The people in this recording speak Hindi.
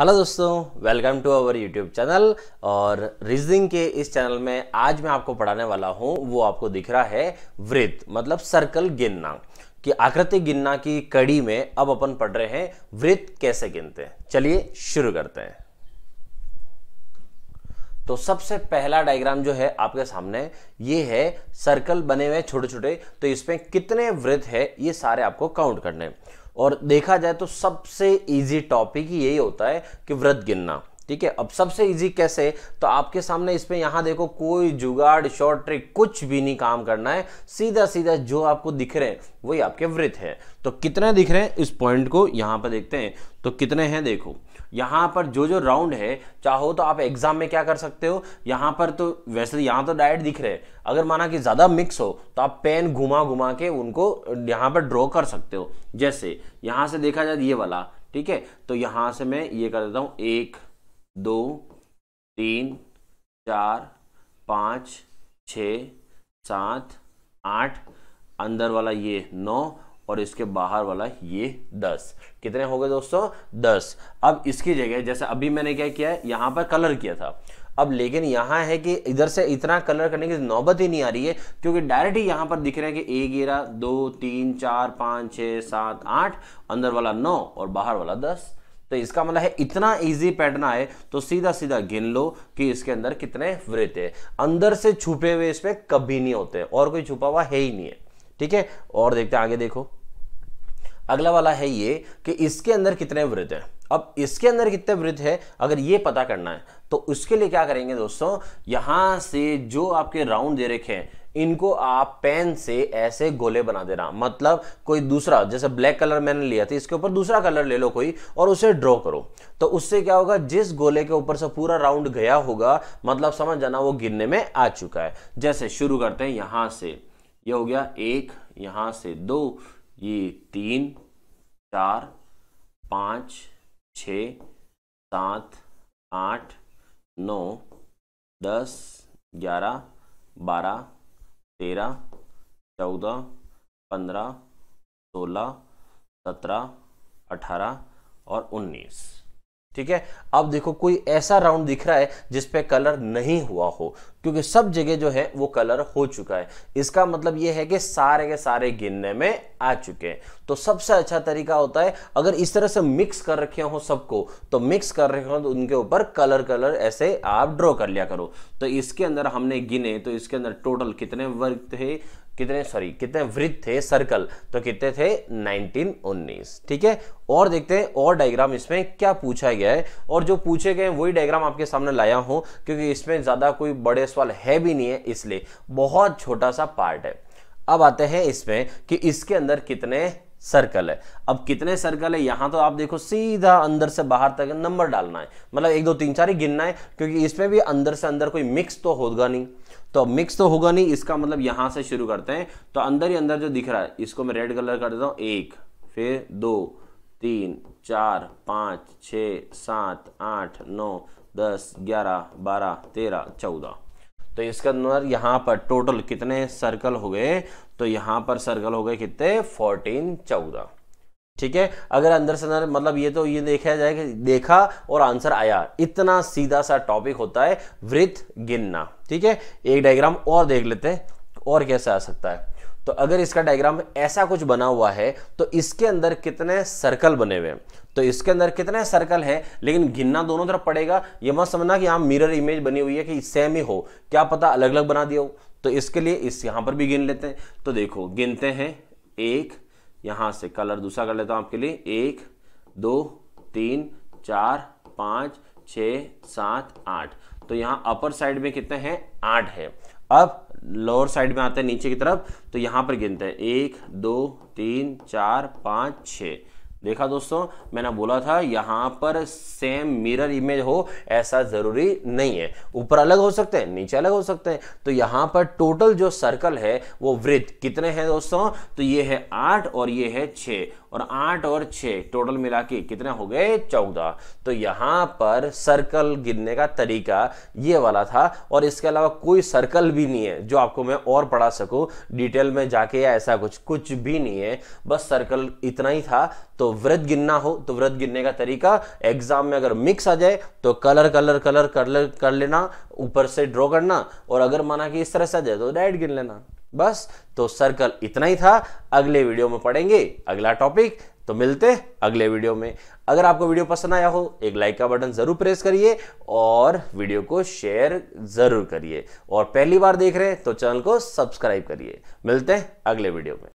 हेलो दोस्तों welcome to our YouTube channel और रीजनिंग के इस चैनल में आज मैं आपको पढ़ाने वाला हूं वो आपको दिख रहा है वृत्त मतलब सर्कल गिनना कि आकृति गिनना की कड़ी में अब अपन पढ़ रहे हैं वृत्त कैसे गिनते हैं चलिए शुरू करते हैं तो सबसे पहला डायग्राम जो है आपके सामने ये है सर्कल बने हुए छोटे छोटे तो इसमें कितने वृत्त है ये सारे आपको काउंट करने हैं और देखा जाए तो सबसे इजी टॉपिक ही यही होता है कि व्रत गिनना ठीक है अब सबसे इजी कैसे तो आपके सामने इस पर यहां देखो कोई जुगाड़ शॉर्ट ट्रिक कुछ भी नहीं काम करना है सीधा सीधा जो आपको दिख रहे हैं वही आपके वृत है तो कितने दिख रहे हैं इस पॉइंट को यहाँ पर देखते हैं तो कितने हैं देखो यहाँ पर जो जो राउंड है चाहो तो आप एग्जाम में क्या कर सकते हो यहाँ पर तो वैसे यहां तो डायरेक्ट दिख रहे हैं अगर माना कि ज़्यादा मिक्स हो तो आप पेन घुमा घुमा के उनको यहाँ पर ड्रॉ कर सकते हो जैसे यहां से देखा जाए ये वाला ठीक है तो यहां से मैं ये कर देता हूँ एक दो तीन चार पाँच छ सात आठ अंदर वाला ये नौ और इसके बाहर वाला ये दस कितने हो गए दोस्तों दस अब इसकी जगह जैसे अभी मैंने क्या किया है यहाँ पर कलर किया था अब लेकिन यहाँ है कि इधर से इतना कलर करने की नौबत ही नहीं आ रही है क्योंकि डायरेक्ट ही यहाँ पर दिख रहा है कि एक घेरा दो तीन चार पाँच छः सात आठ अंदर वाला नौ और बाहर वाला दस तो इसका मतलब है इतना इजी पैटर्न आए तो सीधा सीधा गिन लो कि इसके अंदर कितने वृत्त है अंदर से छुपे हुए इसमें कभी नहीं होते और कोई छुपा हुआ है ही नहीं है ठीक है और देखते आगे देखो अगला वाला है ये कि इसके अंदर कितने वृत्त है अब इसके अंदर कितने वृत्त है अगर ये पता करना है तो उसके लिए क्या करेंगे दोस्तों यहां से जो आपके राउंड दे रखे हैं इनको आप पेन से ऐसे गोले बना देना मतलब कोई दूसरा जैसे ब्लैक कलर मैंने लिया था इसके ऊपर दूसरा कलर ले लो कोई और उसे ड्रॉ करो तो उससे क्या होगा जिस गोले के ऊपर से पूरा राउंड गया होगा मतलब समझ जाना वो गिरने में आ चुका है जैसे शुरू करते हैं यहां से ये यह हो गया एक यहां से दो ये तीन चार पांच छ सात आठ नौ दस ग्यारह बारह तेरह चौदह पंद्रह सोलह सत्रह अठारह और उन्नीस ठीक है अब देखो कोई ऐसा राउंड दिख रहा है जिस पे कलर नहीं हुआ हो क्योंकि सब जगह जो है वो कलर हो चुका है इसका मतलब ये है कि सारे के सारे गिनने में आ चुके हैं तो सबसे अच्छा तरीका होता है अगर इस तरह से मिक्स कर रखे हो सबको तो मिक्स कर रखे हो तो उनके ऊपर कलर कलर ऐसे आप ड्रॉ कर लिया करो तो इसके अंदर हमने गिने तो इसके अंदर टोटल कितने वर्ग थे कितने सॉरी कितने वृत्त थे सर्कल तो कितने थे 19 ठीक है और देखते हैं और डायग्राम इसमें क्या पूछा गया है और जो पूछे गए वही डायग्राम आपके सामने लाया हूं क्योंकि इसमें ज़्यादा कोई बड़े सवाल है भी नहीं है इसलिए बहुत छोटा सा पार्ट है अब आते हैं इसमें कि इसके अंदर कितने सर्कल है अब कितने सर्कल है यहां तो आप देखो सीधा अंदर से बाहर तक नंबर डालना है मतलब एक दो तीन चार ही गिनना है क्योंकि इसमें भी अंदर से अंदर कोई मिक्स तो होगा नहीं तो अब मिक्स तो होगा नहीं इसका मतलब यहां से शुरू करते हैं तो अंदर ही अंदर जो दिख रहा है इसको मैं रेड कलर कर देता हूं एक फिर दो तीन चार पांच छ सात आठ नौ दस ग्यारह बारह तेरह चौदह तो इसके अंदर यहाँ पर टोटल कितने सर्कल हो गए तो यहाँ पर सर्कल हो गए कितने फोर्टीन चौदह ठीक है अगर अंदर से अंदर मतलब ये तो ये देखा जाए कि देखा और आंसर आया इतना सीधा सा टॉपिक होता है वृत्त गिनना ठीक है एक डायग्राम और देख लेते हैं और कैसे आ सकता है तो अगर इसका डायग्राम ऐसा कुछ बना हुआ है तो इसके अंदर कितने सर्कल बने हुए हैं तो इसके अंदर कितने सर्कल हैं लेकिन गिनना दोनों तरफ पड़ेगा यह मत समझना कि यहां मिरर इमेज बनी हुई है कि सेम ही हो क्या पता अलग अलग बना दिया हो तो इसके लिए इस यहां पर भी गिन लेते हैं तो देखो गिनते हैं एक यहां से कलर दूसरा कर लेता हूं आपके लिए एक दो तीन चार पांच छ सात आठ तो यहां अपर साइड में कितने हैं आठ है अब लोअर साइड में आते हैं नीचे की तरफ तो यहाँ पर गिनते हैं एक दो तीन चार पाँच छः देखा दोस्तों मैंने बोला था यहाँ पर सेम मिरर इमेज हो ऐसा ज़रूरी नहीं है ऊपर अलग हो सकते हैं नीचे अलग हो सकते हैं तो यहाँ पर टोटल जो सर्कल है वो वृत्त कितने हैं दोस्तों तो ये है आठ और ये है छ और आठ और छ टोटल मिला के कितने हो गए चौदह तो यहाँ पर सर्कल गिनने का तरीका ये वाला था और इसके अलावा कोई सर्कल भी नहीं है जो आपको मैं और पढ़ा सकूँ डिटेल में जाके या ऐसा कुछ कुछ भी नहीं है बस सर्कल इतना ही था तो व्रत गिनना हो तो व्रत गिनने का तरीका एग्जाम में अगर मिक्स आ जाए तो कलर कलर कलर ले, कर लेना ऊपर से ड्रॉ करना और अगर माना कि इस तरह से आ जाए तो डायट गिन लेना बस तो सर्कल इतना ही था अगले वीडियो में पढ़ेंगे अगला टॉपिक तो मिलते अगले वीडियो में अगर आपको वीडियो पसंद आया हो एक लाइक का बटन जरूर प्रेस करिए और वीडियो को शेयर जरूर करिए और पहली बार देख रहे हैं तो चैनल को सब्सक्राइब करिए मिलते हैं अगले वीडियो में